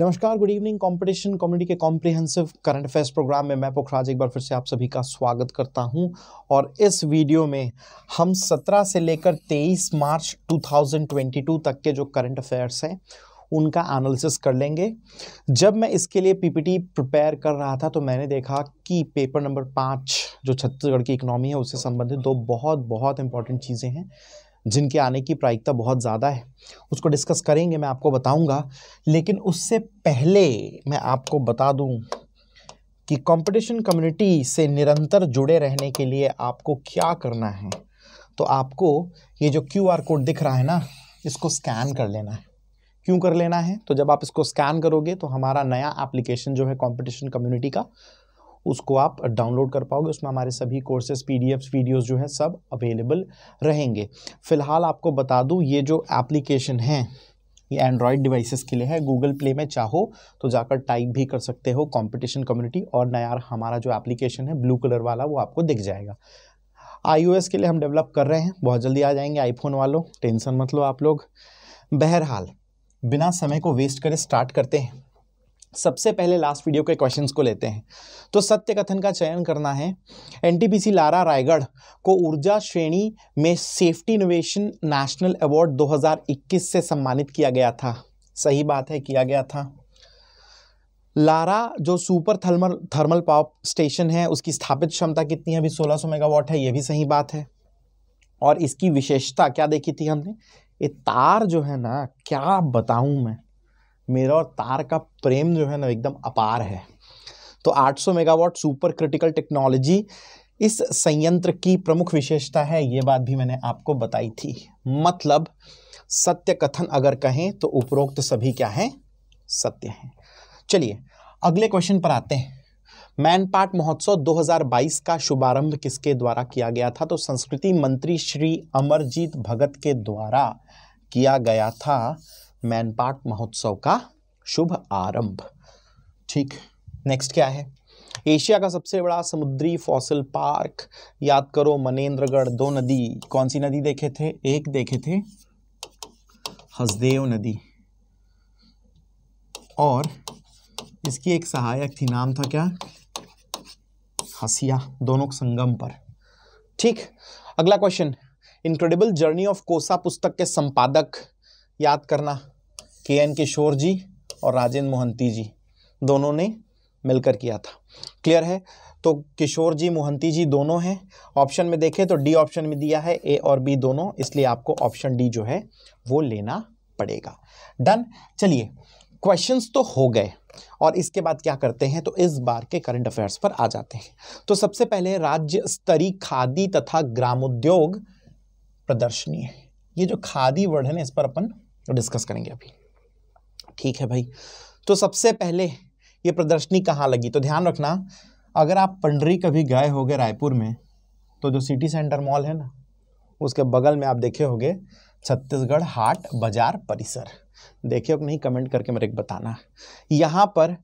नमस्कार good evening competition comedy के comprehensive current affairs program में मैं पोखराज एक बार फिर से आप सभी का स्वागत करता हूं और इस वीडियो में हम 17 से लेकर 23 मार्च 2022 तक के जो करंट अफेयर्स हैं उनका एनालिसिस कर लेंगे जब मैं इसके लिए पीपीटी प्रिपेयर कर रहा था तो मैंने देखा कि पेपर नंबर पाँच जो छत्तीसगढ़ की इकनॉमी है उससे संबंधित दो बहुत बहुत इंपॉर्टेंट चीज़ें हैं जिनके आने की प्रायिकता बहुत ज़्यादा है उसको डिस्कस करेंगे मैं आपको बताऊंगा लेकिन उससे पहले मैं आपको बता दूं कि कंपटीशन कम्युनिटी से निरंतर जुड़े रहने के लिए आपको क्या करना है तो आपको ये जो क्यू आर कोड दिख रहा है ना इसको स्कैन कर लेना है क्यों कर लेना है तो जब आप इसको स्कैन करोगे तो हमारा नया एप्लीकेशन जो है कंपटीशन कम्युनिटी का उसको आप डाउनलोड कर पाओगे उसमें हमारे सभी कोर्सेज पी डी वीडियोज़ जो हैं सब अवेलेबल रहेंगे फ़िलहाल आपको बता दूँ ये जो एप्लीकेशन है ये एंड्रॉयड डिवाइसेस के लिए है गूगल प्ले में चाहो तो जाकर टाइप भी कर सकते हो कंपटीशन कम्युनिटी और नया हमारा जो एप्लीकेशन है ब्लू कलर वाला वो आपको दिख जाएगा आईओएस के लिए हम डेवलप कर रहे हैं बहुत जल्दी आ जाएंगे आईफोन वालों टेंशन मत लो आप लोग बहरहाल बिना समय को वेस्ट करे स्टार्ट करते हैं सबसे पहले लास्ट वीडियो के क्वेश्चंस को लेते हैं तो सत्य कथन का चयन करना है एनटीपीसी लारा रायगढ़ को ऊर्जा श्रेणी में सेफ्टी इनोवेशन नेशनल अवार्ड 2021 से सम्मानित किया गया था सही बात है किया गया था लारा जो super thermal thermal power station है उसकी स्थापित क्षमता कितनी है अभी सोलह मेगावाट है यह भी सही बात है और इसकी विशेषता क्या देखी थी हमने ये तार जो है ना क्या बताऊं मैं मेरा और तार का प्रेम जो है ना एकदम अपार है तो 800 मेगावाट सुपर क्रिटिकल टेक्नोलॉजी इस संयंत्र की प्रमुख विशेषता है ये बात भी मैंने आपको बताई थी मतलब सत्य कथन अगर कहें तो उपरोक्त सभी क्या हैं सत्य हैं चलिए अगले क्वेश्चन पर आते हैं मैनपाट महोत्सव 2022 का शुभारंभ किसके द्वारा किया गया था तो संस्कृति मंत्री श्री अमरजीत भगत के द्वारा किया गया था मैनपाट महोत्सव का शुभ आरंभ ठीक नेक्स्ट क्या है एशिया का सबसे बड़ा समुद्री फॉसिल पार्क याद करो मनेन्द्रगढ़ दो नदी कौन सी नदी देखे थे एक देखे थे हसदेव नदी और इसकी एक सहायक थी नाम था क्या हसिया दोनों संगम पर ठीक अगला क्वेश्चन इनक्रेडिबल जर्नी ऑफ कोसा पुस्तक के संपादक याद करना के एन किशोर जी और राजेंद्र मोहंती जी दोनों ने मिलकर किया था क्लियर है तो किशोर जी मोहंती जी दोनों हैं ऑप्शन में देखें तो डी ऑप्शन में दिया है ए और बी दोनों इसलिए आपको ऑप्शन डी जो है वो लेना पड़ेगा डन चलिए क्वेश्चंस तो हो गए और इसके बाद क्या करते हैं तो इस बार के करंट अफेयर्स पर आ जाते हैं तो सबसे पहले राज्य स्तरीय खादी तथा ग्रामोद्योग प्रदर्शनी है ये जो खादी वर्ड है ना इस पर अपन डिस्कस करेंगे अभी ठीक है भाई तो सबसे पहले ये प्रदर्शनी कहाँ लगी तो ध्यान रखना अगर आप पंडरी कभी गए होगे रायपुर में तो जो सिटी सेंटर मॉल है ना उसके बगल में आप देखे होगे छत्तीसगढ़ हाट बाजार परिसर देखे हो नहीं कमेंट करके मेरे को बताना यहाँ पर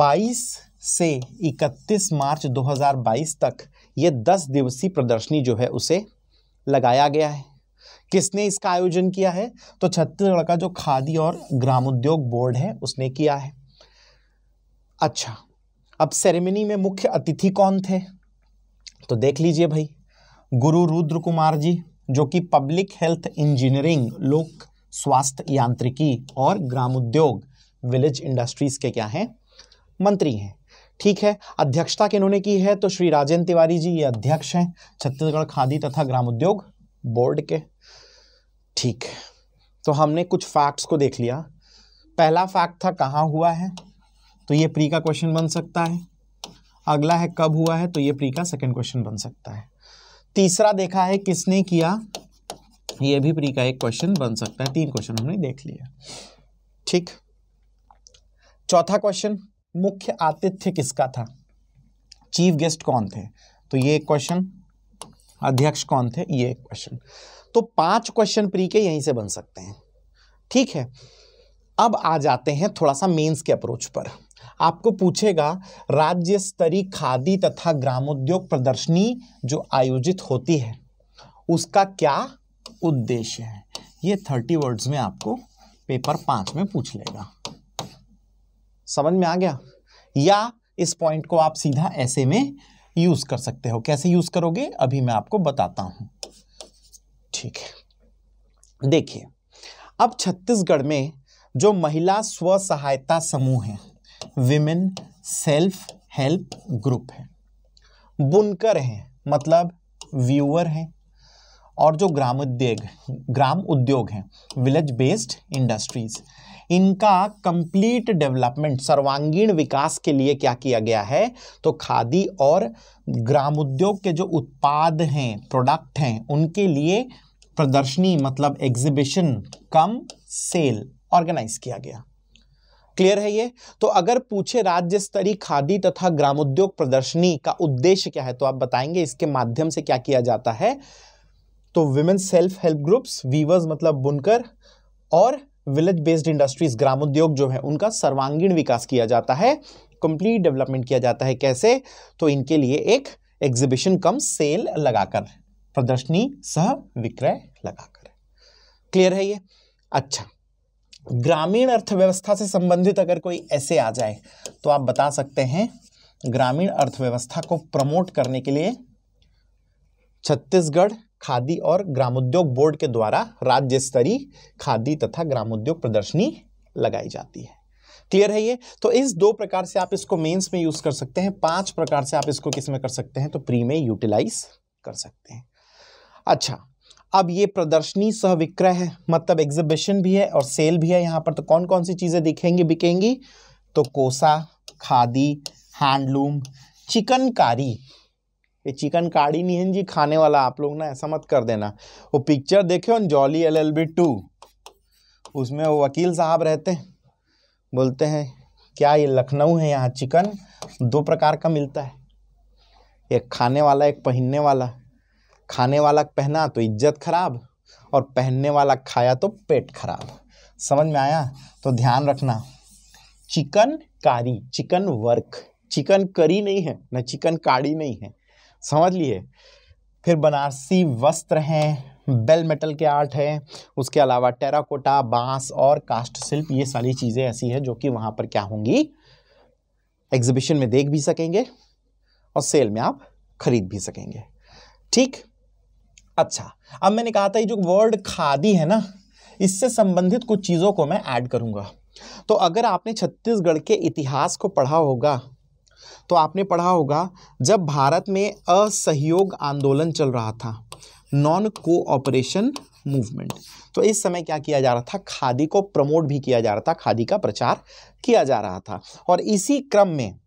22 से 31 मार्च 2022 तक ये 10 दिवसीय प्रदर्शनी जो है उसे लगाया गया है किसने इसका आयोजन किया है तो छत्तीसगढ़ का जो खादी और ग्रामोद्योग बोर्ड है उसने किया है अच्छा अब सेरेमनी में मुख्य अतिथि कौन थे तो देख लीजिए भाई गुरु रुद्र कुमार जी जो कि पब्लिक हेल्थ इंजीनियरिंग लोक स्वास्थ्य यांत्रिकी और ग्रामोद्योग विलेज इंडस्ट्रीज के क्या हैं मंत्री हैं ठीक है अध्यक्षता इन्होंने की है तो श्री राजेंद्र तिवारी जी ये अध्यक्ष हैं छत्तीसगढ़ खादी तथा ग्रामोद्योग बोर्ड के ठीक तो हमने कुछ फैक्ट्स को देख लिया पहला फैक्ट था कहाँ हुआ है तो ये प्री का क्वेश्चन बन सकता है अगला है कब हुआ है तो ये प्री का सेकंड क्वेश्चन बन सकता है तीसरा देखा है किसने किया ये भी प्री का एक क्वेश्चन बन सकता है तीन क्वेश्चन हमने देख लिया ठीक चौथा क्वेश्चन मुख्य आतिथ्य किसका था चीफ गेस्ट कौन थे तो ये क्वेश्चन अध्यक्ष कौन थे ये क्वेश्चन तो पांच क्वेश्चन प्री के यहीं से बन सकते हैं ठीक है अब आ जाते हैं थोड़ा सा मेंस के अप्रोच पर आपको पूछेगा राज्य स्तरीय खादी तथा ग्रामोद्योग प्रदर्शनी जो आयोजित होती है उसका क्या उद्देश्य है ये थर्टी वर्ड्स में आपको पेपर पांच में पूछ लेगा समझ में आ गया या इस पॉइंट को आप सीधा ऐसे में यूज़ कर सकते हो कैसे यूज़ करोगे अभी मैं आपको बताता हूं ठीक है देखिए अब छत्तीसगढ़ में जो महिला स्व सहायता समूह है विमेन सेल्फ हेल्प ग्रुप है बुनकर हैं मतलब व्यूअर हैं और जो ग्राम उद्योग ग्राम उद्योग हैं विलेज बेस्ड इंडस्ट्रीज़ इनका कंप्लीट डेवलपमेंट सर्वांगीण विकास के लिए क्या किया गया है तो खादी और ग्रामोद्योग के जो उत्पाद हैं प्रोडक्ट हैं उनके लिए प्रदर्शनी मतलब एग्जिबिशन कम सेल ऑर्गेनाइज किया गया क्लियर है ये तो अगर पूछे राज्य स्तरीय खादी तथा ग्रामोद्योग प्रदर्शनी का उद्देश्य क्या है तो आप बताएंगे इसके माध्यम से क्या किया जाता है तो women self help groups weavers मतलब बुनकर और विलेज बेस्ड इंडस्ट्रीज ग्रामोद्योग जो है उनका सर्वांगीण विकास किया जाता है कंप्लीट डेवलपमेंट किया जाता है कैसे तो इनके लिए एक एग्जीबिशन कम सेल लगाकर प्रदर्शनी सह विक्रय लगाकर क्लियर है ये अच्छा ग्रामीण अर्थव्यवस्था से संबंधित अगर कोई ऐसे आ जाए तो आप बता सकते हैं ग्रामीण अर्थव्यवस्था को प्रमोट करने के लिए छत्तीसगढ़ खादी और ग्रामोद्योग बोर्ड के द्वारा राज्य स्तरीय खादी तथा ग्रामोद्योग प्रदर्शनी लगाई जाती है क्लियर है ये तो इस दो प्रकार से आप इसको मेंस में यूज कर सकते हैं पांच प्रकार से आप इसको किस में कर सकते हैं तो प्री में यूटिलाइज कर सकते हैं अच्छा अब ये प्रदर्शनी सह विक्रय है मतलब एग्जिबिशन भी है और सेल भी है यहाँ पर तो कौन कौन सी चीज़ें दिखेंगी बिकेंगी तो कोसा खादी हैंडलूम चिकनकारी ये चिकन काड़ी है जी खाने वाला आप लोग ना ऐसा मत कर देना वो पिक्चर देखे उन Jolly L L B two उसमें वो वकील साहब रहते हैं बोलते हैं क्या ये लखनऊ है यहाँ चिकन दो प्रकार का मिलता है एक खाने वाला एक पहनने वाला खाने वाला पहना तो इज्जत खराब और पहनने वाला खाया तो पेट खराब समझ में आया तो ध्यान रखना चिकन कारी चिकन वर्क चिकन करी नहीं है ना चिकन काड़ी नहीं है समझ लिए फिर बनारसी वस्त्र हैं बेल मेटल के आर्ट हैं उसके अलावा टेराकोटा बांस और कास्ट शिल्प ये सारी चीज़ें ऐसी हैं जो कि वहाँ पर क्या होंगी एग्जिबिशन में देख भी सकेंगे और सेल में आप खरीद भी सकेंगे ठीक अच्छा अब मैंने कहा था ये जो वर्ड खादी है ना इससे संबंधित कुछ चीज़ों को मैं ऐड करूँगा तो अगर आपने छत्तीसगढ़ के इतिहास को पढ़ा होगा तो आपने पढ़ा होगा जब भारत में असहयोग आंदोलन चल रहा था नॉन कोऑपरेशन मूवमेंट तो इस समय क्या किया जा रहा था खादी को प्रमोट भी किया जा रहा था खादी का प्रचार किया जा रहा था और इसी क्रम में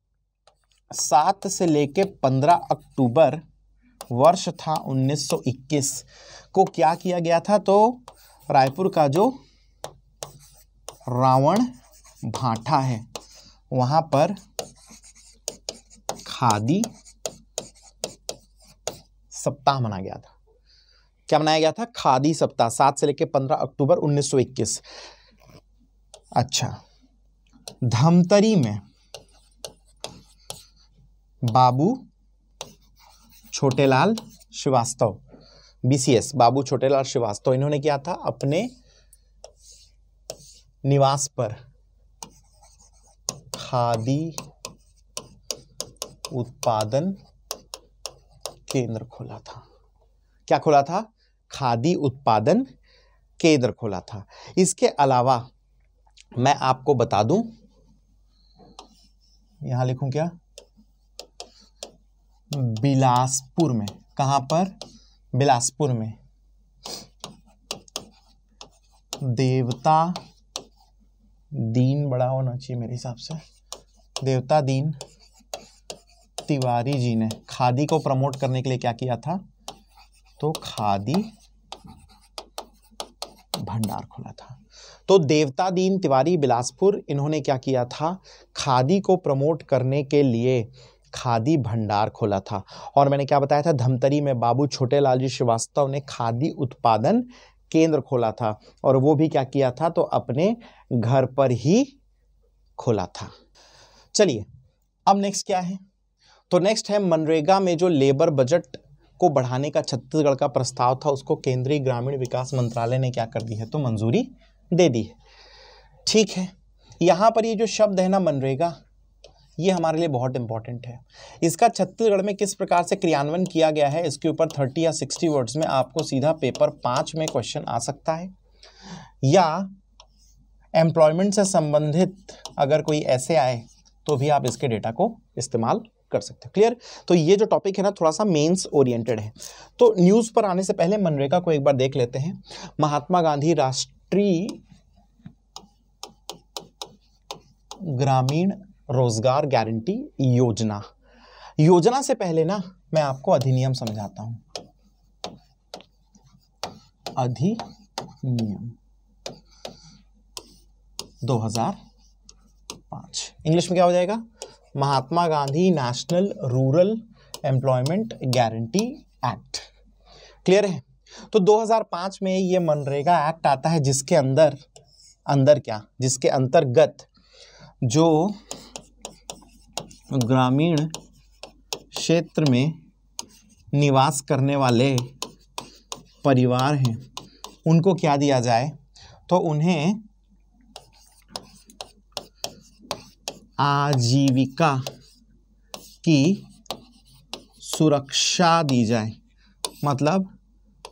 सात से लेकर पंद्रह अक्टूबर वर्ष था 1921 को क्या किया गया था तो रायपुर का जो रावण भाटा है वहां पर खादी सप्ताह मनाया गया था क्या मनाया गया था खादी सप्ताह सात से लेकर पंद्रह अक्टूबर 1921 अच्छा धमतरी में बाबू छोटेलाल श्रीवास्तव बीसीएस बाबू छोटेलाल श्रीवास्तव इन्होंने क्या था अपने निवास पर खादी उत्पादन केंद्र खोला था क्या खोला था खादी उत्पादन केंद्र खोला था इसके अलावा मैं आपको बता दूं यहां लिखूं क्या बिलासपुर में कहां पर बिलासपुर में देवता दीन बड़ा होना चाहिए मेरे हिसाब से देवता दीन तिवारी जी ने खादी को प्रमोट करने के लिए क्या किया था तो खादी भंडार खोला था तो देवता दीन तिवारी बिलासपुर इन्होंने क्या किया था खादी को प्रमोट करने के लिए खादी भंडार खोला था और मैंने क्या बताया था धमतरी में बाबू छोटेलाल जी श्रीवास्तव ने खादी उत्पादन केंद्र खोला था और वो भी क्या किया था तो अपने घर पर ही खोला था चलिए अब नेक्स्ट क्या है तो नेक्स्ट है मनरेगा में जो लेबर बजट को बढ़ाने का छत्तीसगढ़ का प्रस्ताव था उसको केंद्रीय ग्रामीण विकास मंत्रालय ने क्या कर दी है तो मंजूरी दे दी है ठीक है यहाँ पर ये जो शब्द है ना मनरेगा ये हमारे लिए बहुत इंपॉर्टेंट है इसका छत्तीसगढ़ में किस प्रकार से क्रियान्वयन किया गया है इसके ऊपर थर्टी या सिक्सटी वर्ड्स में आपको सीधा पेपर पाँच में क्वेश्चन आ सकता है या एम्प्लॉयमेंट से संबंधित अगर कोई ऐसे आए तो भी आप इसके डेटा को इस्तेमाल कर सकते हो क्लियर तो ये जो टॉपिक है ना थोड़ा सा मेंस ओरिएंटेड है तो न्यूज़ पर आने से पहले मनरेगा को एक बार देख लेते हैं महात्मा गांधी राष्ट्रीय ग्रामीण रोजगार गारंटी योजना योजना से पहले ना मैं आपको अधिनियम समझाता हूं अधिनियम 2005 इंग्लिश में क्या हो जाएगा Mahatma Gandhi National Rural Employment Guarantee Act clear है तो 2005 में ये मनरेगा एक्ट आता है जिसके अंदर अंदर क्या जिसके अंतर्गत जो ग्रामीण क्षेत्र में निवास करने वाले परिवार हैं उनको क्या दिया जाए तो उन्हें आजीविका की सुरक्षा दी जाए मतलब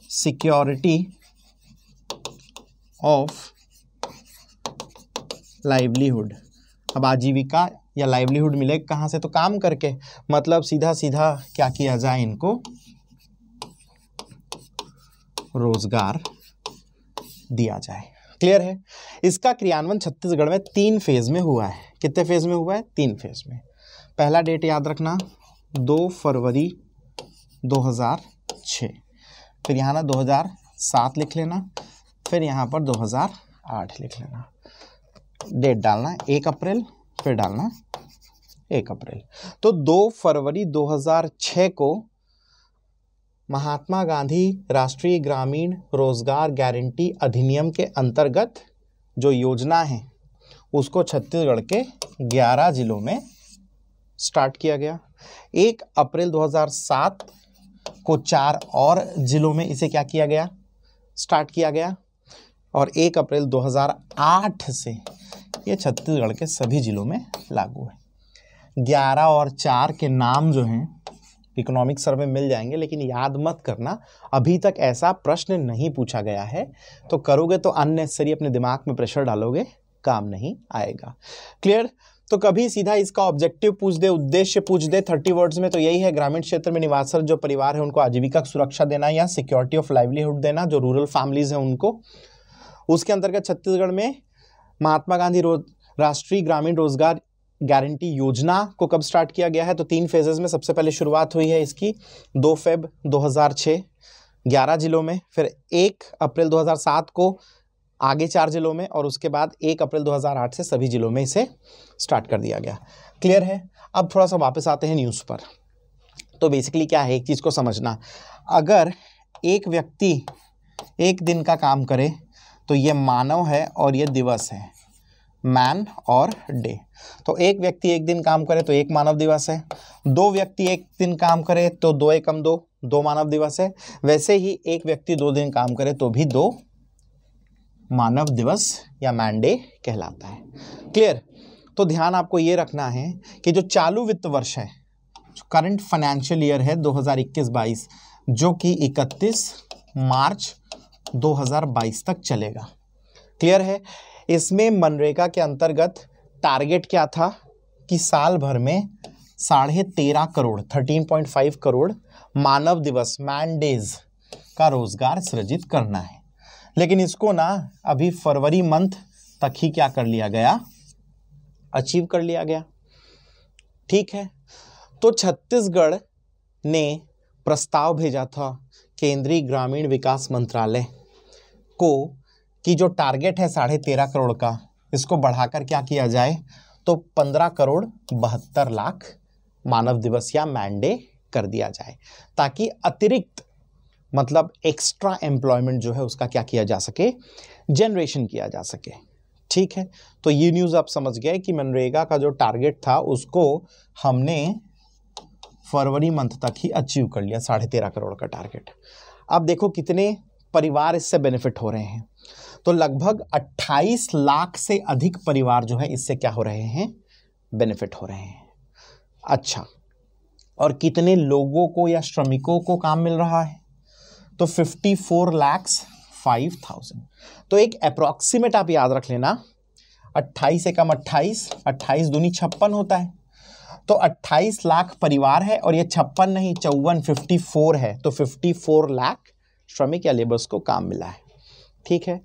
सिक्योरिटी ऑफ लाइवलीहुड अब आजीविका या लाइवलीहुड मिले कहाँ से तो काम करके मतलब सीधा सीधा क्या किया जाए इनको रोजगार दिया जाए क्लियर है इसका क्रियान्वयन छत्तीसगढ़ में तीन फेज में हुआ है कितने फेज में हुआ है तीन फेज में पहला डेट याद रखना दो फरवरी 2006 फिर यहाँ ना 2007 लिख लेना फिर यहाँ पर 2008 लिख लेना डेट डालना एक अप्रैल फिर डालना एक अप्रैल तो दो फरवरी 2006 को महात्मा गांधी राष्ट्रीय ग्रामीण रोजगार गारंटी अधिनियम के अंतर्गत जो योजना है उसको छत्तीसगढ़ के 11 जिलों में स्टार्ट किया गया एक अप्रैल 2007 को चार और जिलों में इसे क्या किया गया स्टार्ट किया गया और 1 अप्रैल 2008 से ये छत्तीसगढ़ के सभी जिलों में लागू है 11 और चार के नाम जो हैं इकोनॉमिक सर्वे मिल जाएंगे लेकिन याद मत करना अभी तक ऐसा प्रश्न नहीं पूछा गया है तो करोगे तो अननेसेसरी अपने दिमाग में प्रेशर डालोगे काम नहीं आएगा क्लियर तो कभी सीधा इसका ऑब्जेक्टिव पूछ दे उद्देश्य पूछ दे थर्टी वर्ड्स में तो यही है ग्रामीण क्षेत्र में निवासर जो परिवार है उनको आजीविका सुरक्षा देना या सिक्योरिटी ऑफ लाइवलीहुड देना जो रूरल फैमिलीज हैं उनको उसके अंतर्गत छत्तीसगढ़ में महात्मा गांधी रोज राष्ट्रीय ग्रामीण रोजगार गारंटी योजना को कब स्टार्ट किया गया है तो तीन फेजेज में सबसे पहले शुरुआत हुई है इसकी दो फेब 2006 ग्यारह जिलों में फिर एक अप्रैल 2007 को आगे चार जिलों में और उसके बाद एक अप्रैल 2008 से सभी जिलों में इसे स्टार्ट कर दिया गया क्लियर है अब थोड़ा सा वापस आते हैं न्यूज़ पर तो बेसिकली क्या है एक चीज़ को समझना अगर एक व्यक्ति एक दिन का काम करे तो ये मानव है और ये दिवस है मैन और डे तो एक व्यक्ति एक दिन काम करे तो एक मानव दिवस है दो व्यक्ति एक दिन काम करे तो दो एकम दो दो मानव दिवस है वैसे ही एक व्यक्ति दो दिन काम करे तो भी दो मानव दिवस या मैन डे कहलाता है क्लियर तो ध्यान आपको ये रखना है कि जो चालू वित्त वर्ष है करंट फाइनेंशियल ईयर है 2021-22 जो कि 31 मार्च 2022 तक चलेगा क्लियर है इसमें मनरेगा के अंतर्गत टारगेट क्या था कि साल भर में साढ़े तेरह crore thirteen point five crore मानव दिवस मैन डेज का रोजगार सृजित करना है लेकिन इसको ना अभी फरवरी मंथ तक ही क्या कर लिया गया अचीव कर लिया गया ठीक है तो छत्तीसगढ़ ने प्रस्ताव भेजा था केंद्रीय ग्रामीण विकास मंत्रालय को कि जो टारगेट है साढ़े तेरह करोड़ का इसको बढ़ाकर क्या किया जाए तो पंद्रह करोड़ बहत्तर लाख मानव दिवस या मैंडे कर दिया जाए ताकि अतिरिक्त मतलब एक्स्ट्रा एम्प्लॉयमेंट जो है उसका क्या किया जा सके जनरेशन किया जा सके ठीक है तो ये न्यूज़ आप समझ गए कि मनरेगा का जो टारगेट था उसको हमने फरवरी मंथ तक ही अचीव कर लिया साढ़े तेरह करोड़ का टारगेट अब देखो कितने परिवार इससे बेनिफिट हो रहे हैं तो लगभग 28 लाख से अधिक परिवार जो है इससे क्या हो रहे हैं बेनिफिट हो रहे हैं अच्छा और कितने लोगों को या श्रमिकों को काम मिल रहा है तो 54 लैक्स फाइव तो एक अप्रॉक्सीमेट आप याद रख लेना 28 कम 28 28 दूनी छप्पन होता है तो 28 लाख परिवार है और ये छप्पन नहीं चौवन 54 है तो 54 लाख श्रमिक या लेबर्स को काम मिला है ठीक है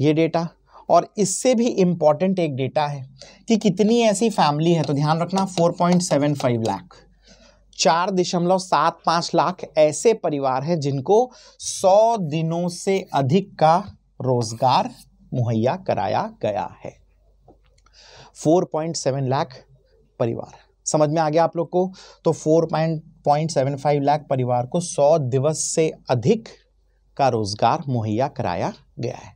ये डेटा और इससे भी इम्पॉर्टेंट एक डेटा है कि कितनी ऐसी फैमिली है तो ध्यान रखना 4.75 लाख चार दशमलव सात पाँच लाख ऐसे परिवार हैं जिनको सौ दिनों से अधिक का रोजगार मुहैया कराया गया है 4.7 लाख परिवार समझ में आ गया आप लोग को तो 4.75 लाख परिवार को 100 दिवस से अधिक का रोजगार मुहैया कराया गया है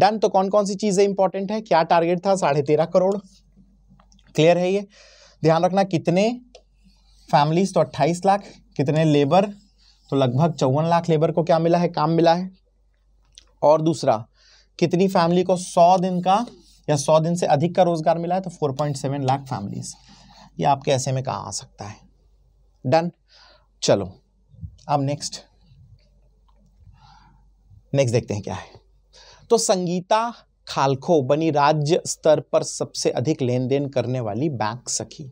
डन तो कौन कौन सी चीज़ें इंपॉर्टेंट है क्या टारगेट था साढ़े तेरह करोड़ क्लियर है ये ध्यान रखना कितने फैमिलीज तो अट्ठाईस लाख कितने लेबर तो लगभग चौवन लाख लेबर को क्या मिला है काम मिला है और दूसरा कितनी फैमिली को सौ दिन का या सौ दिन से अधिक का रोजगार मिला है तो four point seven lakh families ये आपके ऐसे में कहा आ सकता है डन चलो अब नेक्स्ट नेक्स्ट देखते हैं क्या है तो संगीता खालखो बनी राज्य स्तर पर सबसे अधिक लेन देन करने वाली बैंक सखी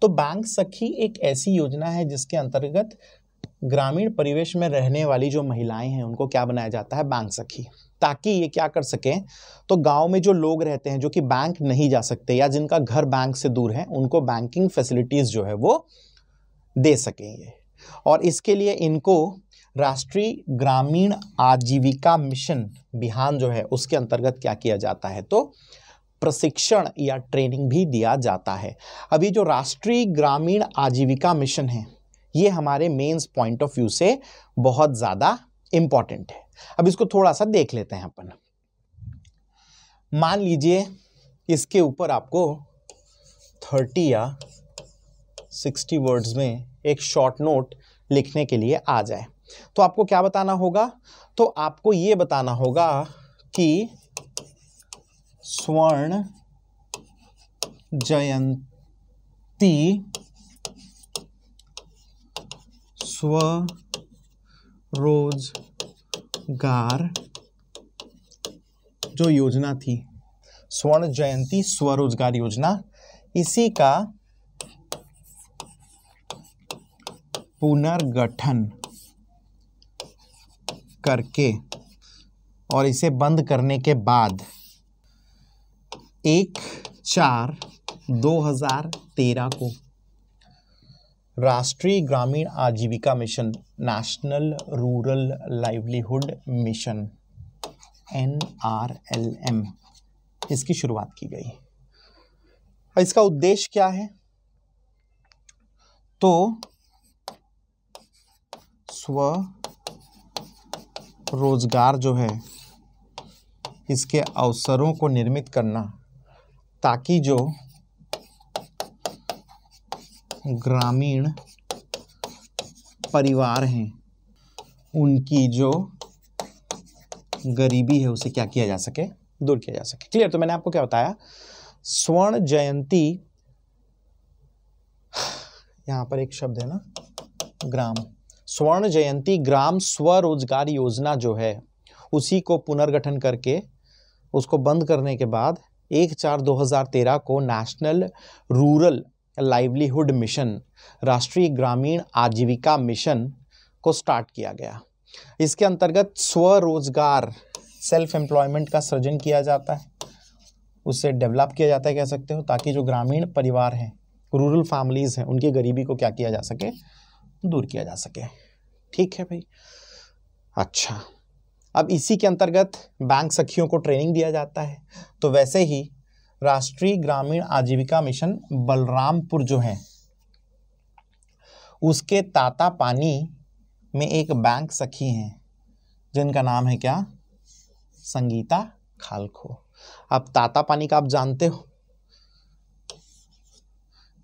तो बैंक सखी एक ऐसी योजना है जिसके अंतर्गत ग्रामीण परिवेश में रहने वाली जो महिलाएं हैं उनको क्या बनाया जाता है बैंक सखी ताकि ये क्या कर सकें तो गांव में जो लोग रहते हैं जो कि बैंक नहीं जा सकते या जिनका घर बैंक से दूर है उनको बैंकिंग फैसिलिटीज़ जो है वो दे सकें ये और इसके लिए इनको राष्ट्रीय ग्रामीण आजीविका मिशन बिहान जो है उसके अंतर्गत क्या किया जाता है तो प्रशिक्षण या ट्रेनिंग भी दिया जाता है अभी जो राष्ट्रीय ग्रामीण आजीविका मिशन है ये हमारे मेंस पॉइंट ऑफ व्यू से बहुत ज़्यादा इम्पॉर्टेंट है अब इसको थोड़ा सा देख लेते हैं अपन मान लीजिए इसके ऊपर आपको थर्टी या सिक्सटी वर्ड्स में एक शॉर्ट नोट लिखने के लिए आ जाए तो आपको क्या बताना होगा तो आपको ये बताना होगा कि स्वर्ण जयंती स्व रोजगार जो योजना थी स्वर्ण जयंती स्वरोजगार योजना इसी का पुनर्गठन करके और इसे बंद करने के बाद एक चार 2013 को राष्ट्रीय ग्रामीण आजीविका mission National Rural Livelihood Mission N R L M इसकी शुरुआत की गई इसका उद्देश्य क्या है तो स्व रोज़गार जो है इसके अवसरों को निर्मित करना ताकि जो ग्रामीण परिवार हैं उनकी जो गरीबी है उसे क्या किया जा सके दूर किया जा सके क्लियर तो मैंने आपको क्या बताया स्वर्ण जयंती यहां पर एक शब्द है ना ग्राम स्वर्ण जयंती ग्राम स्वरोजगार योजना जो है उसी को पुनर्गठन करके उसको बंद करने के बाद एक चार 2013 को नेशनल रूरल लाइवलीहुड मिशन राष्ट्रीय ग्रामीण आजीविका मिशन को स्टार्ट किया गया इसके अंतर्गत स्वरोजगार सेल्फ एम्प्लॉयमेंट का सृजन किया जाता है उसे डेवलप किया जाता है कह सकते हो ताकि जो ग्रामीण परिवार हैं रूरल फैमिलीज़ हैं उनकी गरीबी को क्या किया जा सके दूर किया जा सके ठीक है भाई अच्छा अब इसी के अंतर्गत बैंक सखियों को ट्रेनिंग दिया जाता है तो वैसे ही राष्ट्रीय ग्रामीण आजीविका मिशन बलरामपुर जो है उसके ताता पानी में एक बैंक सखी हैं जिनका नाम है क्या संगीता खालखो अब ताता पानी का आप जानते हो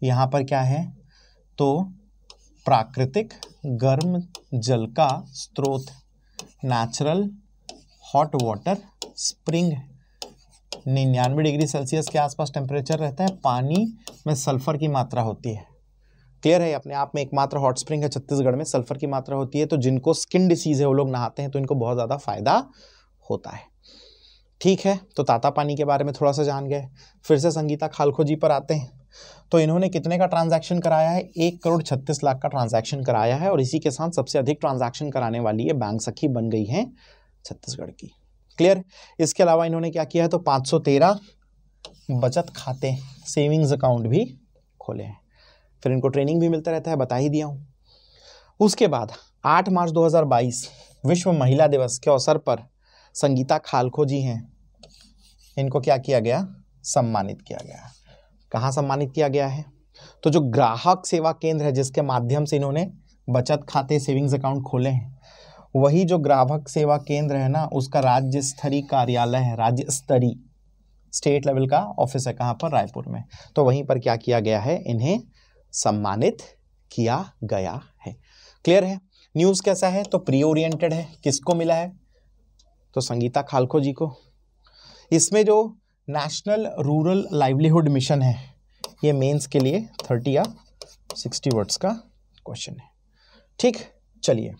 यहाँ पर क्या है तो प्राकृतिक गर्म जल का स्रोत नेचुरल हॉट वाटर स्प्रिंग निन्यानवे डिग्री सेल्सियस के आसपास टेम्परेचर रहता है पानी में सल्फर की मात्रा होती है क्लियर है अपने आप में एकमात्र हॉट स्प्रिंग है छत्तीसगढ़ में सल्फर की मात्रा होती है तो जिनको स्किन डिसीज है वो लोग नहाते हैं तो इनको बहुत ज़्यादा फायदा होता है ठीक है तो ताता पानी के बारे में थोड़ा सा जान गए फिर से संगीता खालखो जी पर आते हैं तो इन्होंने कितने का ट्रांजैक्शन कराया है एक करोड़ छत्तीस लाख का ट्रांजैक्शन कराया है और इसी के साथ सबसे अधिक ट्रांजैक्शन कराने वाली ये बैंक सखी बन गई है छत्तीसगढ़ की क्लियर इसके अलावा इन्होंने क्या किया है तो 513 बचत खाते सेविंग्स अकाउंट भी खोले हैं फिर इनको ट्रेनिंग भी मिलता रहता है बता ही दिया हूँ उसके बाद आठ मार्च दो विश्व महिला दिवस के अवसर पर संगीता खालखो जी हैं इनको क्या किया गया सम्मानित किया गया कहाँ सम्मानित किया गया है तो जो ग्राहक सेवा केंद्र है जिसके माध्यम से इन्होंने बचत खाते सेविंग्स अकाउंट खोले हैं वही जो ग्राहक सेवा केंद्र है ना उसका राज्य स्तरीय कार्यालय है राज्य स्तरीय स्टेट लेवल का ऑफिस है कहाँ पर रायपुर में तो वहीं पर क्या किया गया है इन्हें सम्मानित किया गया है क्लियर है न्यूज़ कैसा है तो प्री ओरिएंटेड है किसको मिला है तो संगीता खालको जी को इसमें जो नेशनल रूरल लाइवलीहुड मिशन है ये मेंस के लिए थर्टी या सिक्सटी वर्ड्स का क्वेश्चन है ठीक चलिए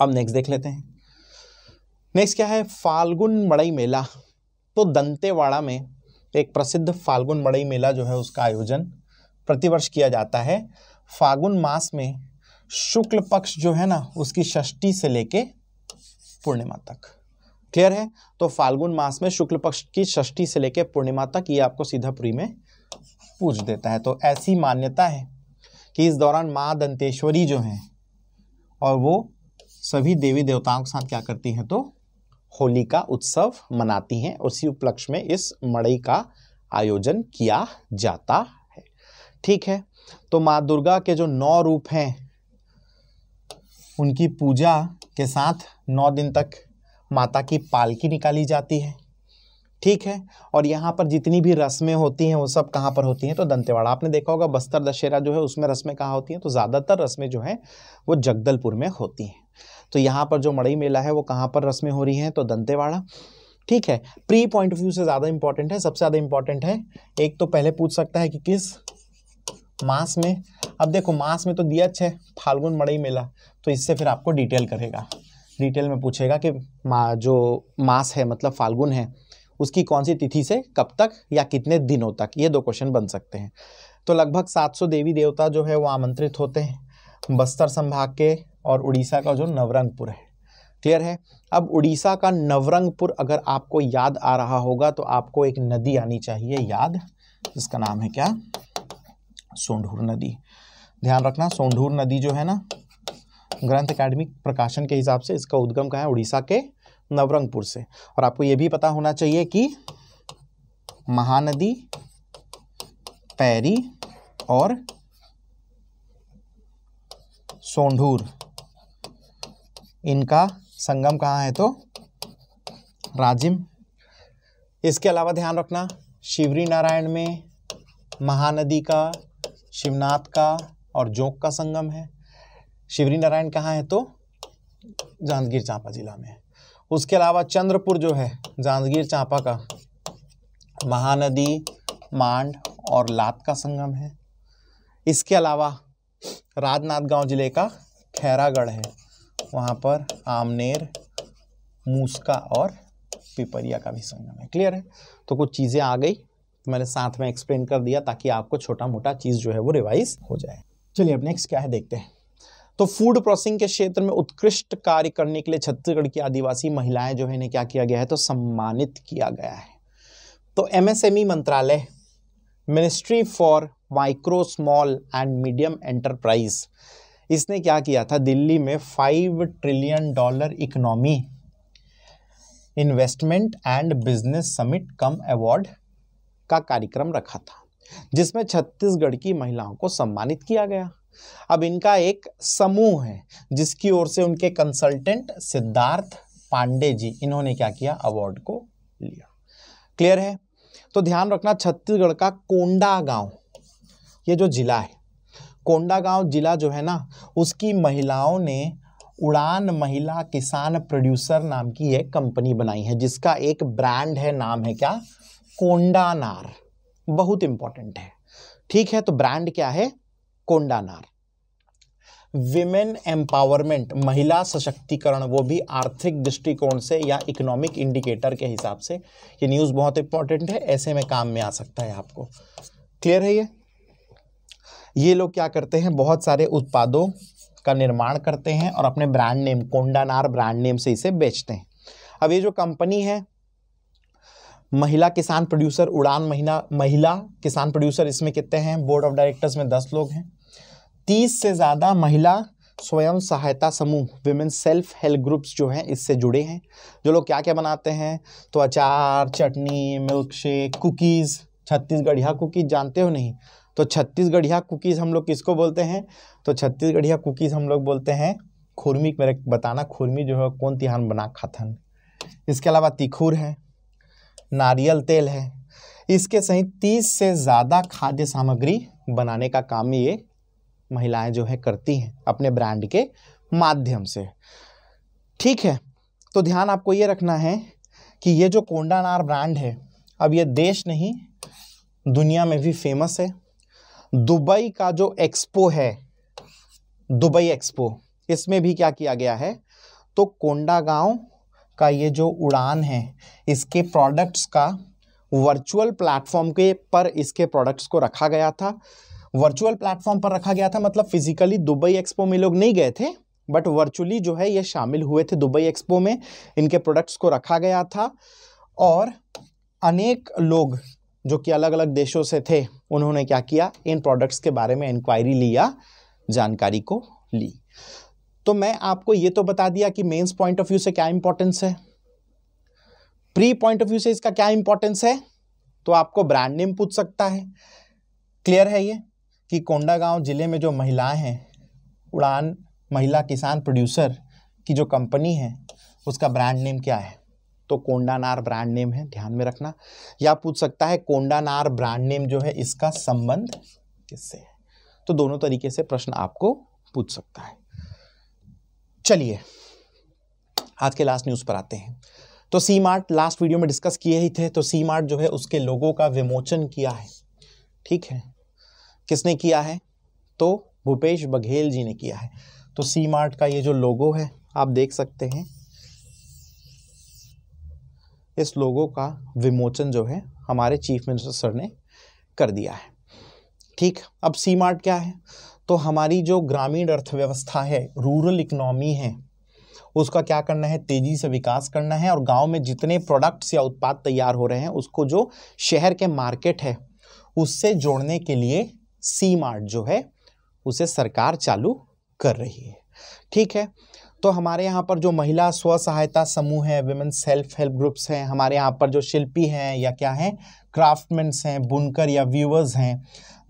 अब नेक्स्ट देख लेते हैं नेक्स्ट क्या है फाल्गुन मड़ई मेला तो दंतेवाड़ा में एक प्रसिद्ध फाल्गुन मड़ई मेला जो है उसका आयोजन प्रतिवर्ष किया जाता है फाल्गुन मास में शुक्ल पक्ष जो है ना उसकी षष्ठी से लेके पूर्णिमा तक क्लियर है तो फाल्गुन मास में शुक्ल पक्ष की षष्ठी से लेकर पूर्णिमा तक ये आपको सीधा पुरी में पूछ देता है तो ऐसी मान्यता है कि इस दौरान माँ दंतेश्वरी जो हैं और वो सभी देवी देवताओं के साथ क्या करती हैं तो होली का उत्सव मनाती हैं उसी उपलक्ष्य में इस मड़ई का आयोजन किया जाता है ठीक है तो माँ दुर्गा के जो नौ रूप हैं उनकी पूजा के साथ नौ दिन तक माता की पालकी निकाली जाती है ठीक है और यहाँ पर जितनी भी रस्में होती हैं वो सब कहाँ पर होती हैं तो दंतेवाड़ा आपने देखा होगा बस्तर दशहरा जो है उसमें रस्में कहाँ होती हैं तो ज़्यादातर रस्में जो हैं वो जगदलपुर में होती हैं तो यहाँ पर जो मड़ई मेला है वो कहाँ पर रस्में हो रही हैं तो दंतेवाड़ा ठीक है प्री पॉइंट ऑफ व्यू से ज़्यादा इंपॉर्टेंट है सबसे ज़्यादा इंपॉर्टेंट है एक तो पहले पूछ सकता है कि किस मास में अब देखो मास में तो दिया अच्छा है फाल्गुन मड़ई मेला तो इससे फिर आपको डिटेल करेगा डिटेल में पूछेगा कि मा, जो मास है मतलब फाल्गुन है उसकी कौन सी तिथि से कब तक या कितने दिनों तक ये दो क्वेश्चन बन सकते हैं तो लगभग 700 देवी देवता जो है वो आमंत्रित होते हैं बस्तर संभाग के और उड़ीसा का जो नवरंगपुर है क्लियर है अब उड़ीसा का नवरंगपुर अगर आपको याद आ रहा होगा तो आपको एक नदी आनी चाहिए याद जिसका नाम है क्या सोंढूर नदी ध्यान रखना सोंढूर नदी जो है ना ग्रंथ अकेडमिक प्रकाशन के हिसाब से इसका उद्गम कहाँ है उड़ीसा के नवरंगपुर से और आपको यह भी पता होना चाहिए कि महानदी पैरी और सोंढूर इनका संगम कहाँ है तो राजिम इसके अलावा ध्यान रखना शिवरी नारायण में महानदी का शिवनाथ का और जोंक का संगम है शिवरी नारायण कहाँ है तो जांजगीर चांपा जिला में उसके अलावा चंद्रपुर जो है जांजगीर चांपा का महानदी मांड और लात का संगम है इसके अलावा राजनांदगांव जिले का खैरागढ़ है वहाँ पर आमनेर मूसका और पिपरिया का भी संगम है क्लियर है तो कुछ चीज़ें आ गई तो मैंने साथ में एक्सप्लेन कर दिया ताकि आपको छोटा मोटा चीज़ जो है वो रिवाइज हो जाए चलिए अब नेक्स्ट क्या है देखते हैं तो फूड प्रोसेसिंग के क्षेत्र में उत्कृष्ट कार्य करने के लिए छत्तीसगढ़ की आदिवासी महिलाएं जो है इन्हें क्या किया गया है तो सम्मानित किया गया है तो एमएसएमई e मंत्रालय ministry for micro small and medium enterprise इसने क्या किया था दिल्ली में five trillion dollar economy investment and business summit cum award का कार्यक्रम रखा था जिसमें छत्तीसगढ़ की महिलाओं को सम्मानित किया गया अब इनका एक समूह है जिसकी ओर से उनके कंसल्टेंट सिद्धार्थ पांडे जी इन्होंने क्या किया अवार्ड को लिया क्लियर है तो ध्यान रखना छत्तीसगढ़ का कोंडा गांव ये जो जिला है कोंडा गांव जिला जो है ना उसकी महिलाओं ने उड़ान महिला किसान प्रोड्यूसर नाम की एक कंपनी बनाई है जिसका एक ब्रांड है नाम है क्या कोंडानार बहुत इंपॉर्टेंट है ठीक है तो ब्रांड क्या है कोंडानार विमेन एम्पावरमेंट महिला सशक्तिकरण वो भी आर्थिक दृष्टिकोण से या इकोनॉमिक इंडिकेटर के हिसाब से ये न्यूज़ बहुत इंपॉर्टेंट है ऐसे में काम में आ सकता है आपको क्लियर है ये ये लोग क्या करते हैं बहुत सारे उत्पादों का निर्माण करते हैं और अपने brand name Kondanar brand name से इसे बेचते हैं अब ये जो कंपनी है महिला किसान प्रोड्यूसर उड़ान महिला महिला किसान प्रोड्यूसर इसमें कितने हैं बोर्ड ऑफ डायरेक्टर्स में दस लोग हैं तीस से ज़्यादा महिला स्वयं सहायता समूह विमेन सेल्फ हेल्प ग्रुप्स जो हैं इससे जुड़े हैं जो लोग क्या क्या बनाते हैं तो अचार चटनी मिल्क शेक कुकीज़ छत्तीसगढ़िया कुकीज़ जानते हो नहीं तो छत्तीसगढ़िया कुकीज़ हम लोग किसको बोलते हैं तो छत्तीसगढ़िया कुकीज़ हम लोग बोलते हैं खुरमी मेरे बताना खुरमी जो है कौन तिहान बना खाथन इसके अलावा तिखुर है नारियल तेल है इसके सहित तीस से ज़्यादा खाद्य सामग्री बनाने का काम ये महिलाएं जो है करती हैं अपने ब्रांड के माध्यम से ठीक है तो ध्यान आपको ये रखना है कि ये जो कोंडा ब्रांड है अब ये देश नहीं दुनिया में भी फेमस है दुबई का जो एक्सपो है दुबई एक्सपो इसमें भी क्या किया गया है तो कोंडा गांव का ये जो उड़ान है इसके प्रोडक्ट्स का वर्चुअल प्लेटफॉर्म के पर इसके प्रोडक्ट्स को रखा गया था वर्चुअल प्लेटफॉर्म पर रखा गया था मतलब फिजिकली दुबई एक्सपो में लोग नहीं गए थे बट वर्चुअली जो है ये शामिल हुए थे दुबई एक्सपो में इनके प्रोडक्ट्स को रखा गया था और अनेक लोग जो कि अलग अलग देशों से थे उन्होंने क्या किया इन प्रोडक्ट्स के बारे में इंक्वायरी लिया जानकारी को ली तो मैं आपको ये तो बता दिया कि मेंस पॉइंट ऑफ व्यू से क्या इंपॉर्टेंस है प्री पॉइंट ऑफ व्यू से इसका क्या इंपॉर्टेंस है तो आपको ब्रांड नेम पूछ सकता है क्लियर है ये कि कोंडागांव जिले में जो महिलाएं हैं उड़ान महिला किसान प्रोड्यूसर की जो कंपनी है उसका ब्रांड नेम क्या है तो कोंडानार ब्रांड नेम है ध्यान में रखना या पूछ सकता है कोंडानार ब्रांड नेम जो है इसका संबंध किससे है तो दोनों तरीके से प्रश्न आपको पूछ सकता है चलिए आज के लास्ट न्यूज़ पर आते हैं तो सी मार्ट लास्ट वीडियो में डिस्कस किए ही थे तो सी मार्ट जो है उसके लोगों का विमोचन किया है ठीक है किसने किया है तो भूपेश बघेल जी ने किया है तो सी मार्ट का ये जो लोगो है आप देख सकते हैं इस लोगों का विमोचन जो है हमारे चीफ मिनिस्टर सर ने कर दिया है ठीक अब सी मार्ट क्या है तो हमारी जो ग्रामीण अर्थव्यवस्था है रूरल इकनॉमी है उसका क्या करना है तेज़ी से विकास करना है और गांव में जितने प्रोडक्ट्स या उत्पाद तैयार हो रहे हैं उसको जो शहर के मार्केट है उससे जोड़ने के लिए सी मार्ट जो है उसे सरकार चालू कर रही है ठीक है तो हमारे यहाँ पर जो महिला स्व सहायता समूह है वेमेन सेल्फ हेल्प ग्रुप्स हैं हमारे यहाँ पर जो शिल्पी हैं या क्या हैं क्राफ्टमेंट्स हैं बुनकर या व्यूवर्स हैं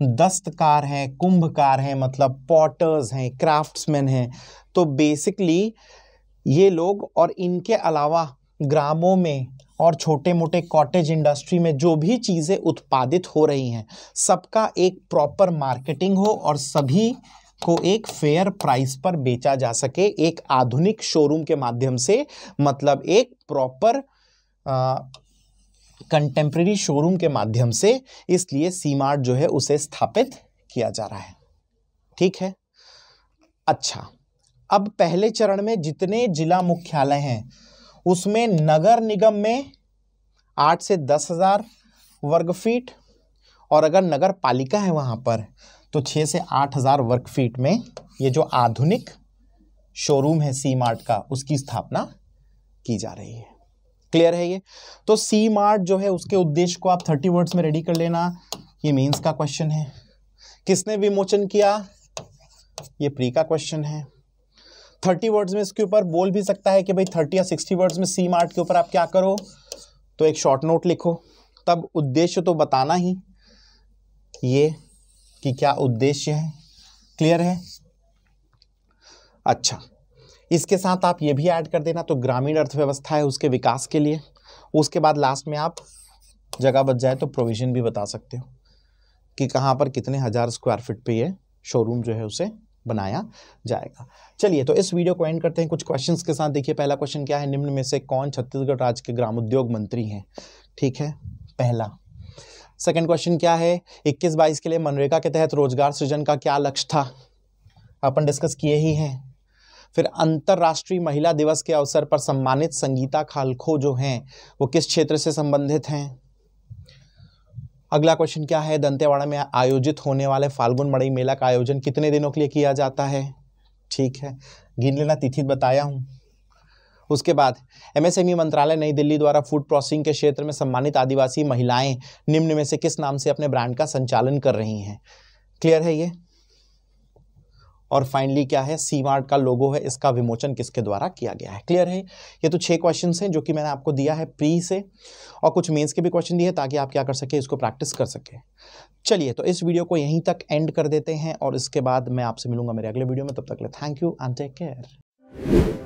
दस्तकार हैं कुंभकार हैं मतलब पॉटर्स हैं क्राफ्ट्समैन हैं तो बेसिकली ये लोग और इनके अलावा ग्रामों में और छोटे मोटे कॉटेज इंडस्ट्री में जो भी चीज़ें उत्पादित हो रही हैं सबका एक प्रॉपर मार्केटिंग हो और सभी को एक फेयर प्राइस पर बेचा जा सके एक आधुनिक शोरूम के माध्यम से मतलब एक प्रॉपर कंटेम्प्रेरी शोरूम के माध्यम से इसलिए सी मार्ट जो है उसे स्थापित किया जा रहा है ठीक है अच्छा अब पहले चरण में जितने जिला मुख्यालय हैं उसमें नगर निगम में आठ से दस हज़ार वर्ग फीट और अगर नगर पालिका है वहाँ पर तो छः से आठ हज़ार वर्ग फीट में ये जो आधुनिक शोरूम है सी मार्ट का उसकी स्थापना की जा रही है क्लियर है ये तो सी मार्ट जो है उसके उद्देश्य को आप थर्टी वर्ड्स में रेडी कर लेना ये मेंस का क्वेश्चन है किसने विमोचन किया ये प्री का क्वेश्चन है थर्टी वर्ड्स में इसके ऊपर बोल भी सकता है कि भाई थर्टी या सिक्सटी वर्ड्स में सी मार्ट के ऊपर आप क्या करो तो एक शॉर्ट नोट लिखो तब उद्देश्य तो बताना ही ये कि क्या उद्देश्य है क्लियर है अच्छा इसके साथ आप ये भी ऐड कर देना तो ग्रामीण अर्थव्यवस्था है उसके विकास के लिए उसके बाद लास्ट में आप जगह बच जाए तो प्रोविज़न भी बता सकते हो कि कहाँ पर कितने हज़ार स्क्वायर फिट पे ये शोरूम जो है उसे बनाया जाएगा चलिए तो इस वीडियो को एंड करते हैं कुछ क्वेश्चंस के साथ देखिए पहला क्वेश्चन क्या है निम्न में से कौन छत्तीसगढ़ राज्य के ग्रामोद्योग मंत्री हैं ठीक है पहला सेकंड क्वेश्चन क्या है 21 बाईस के लिए मनरेगा के तहत रोजगार सृजन का क्या लक्ष्य था अपन डिस्कस किए ही हैं फिर अंतर्राष्ट्रीय महिला दिवस के अवसर पर सम्मानित संगीता खालखो जो हैं वो किस क्षेत्र से संबंधित हैं अगला क्वेश्चन क्या है दंतेवाड़ा में आयोजित होने वाले फाल्गुन मड़ई मेला का आयोजन कितने दिनों के लिए किया जाता है ठीक है गिन लेना तिथि बताया हूँ उसके बाद एमएसएमई e मंत्रालय नई दिल्ली द्वारा फूड प्रोसेसिंग के क्षेत्र में सम्मानित आदिवासी महिलाएं निम्न में से किस नाम से अपने ब्रांड का संचालन कर रही हैं क्लियर है ये और फाइनली क्या है सी मार्ट का लोगो है इसका विमोचन किसके द्वारा किया गया है क्लियर है ये तो छः क्वेश्चन हैं जो कि मैंने आपको दिया है प्री से और कुछ मेन्स के भी क्वेश्चन दिए ताकि आप क्या कर सकें इसको प्रैक्टिस कर सकें चलिए तो इस वीडियो को यहीं तक एंड कर देते हैं और इसके बाद मैं आपसे मिलूंगा मेरे अगले वीडियो में तब तक ले thank you and take care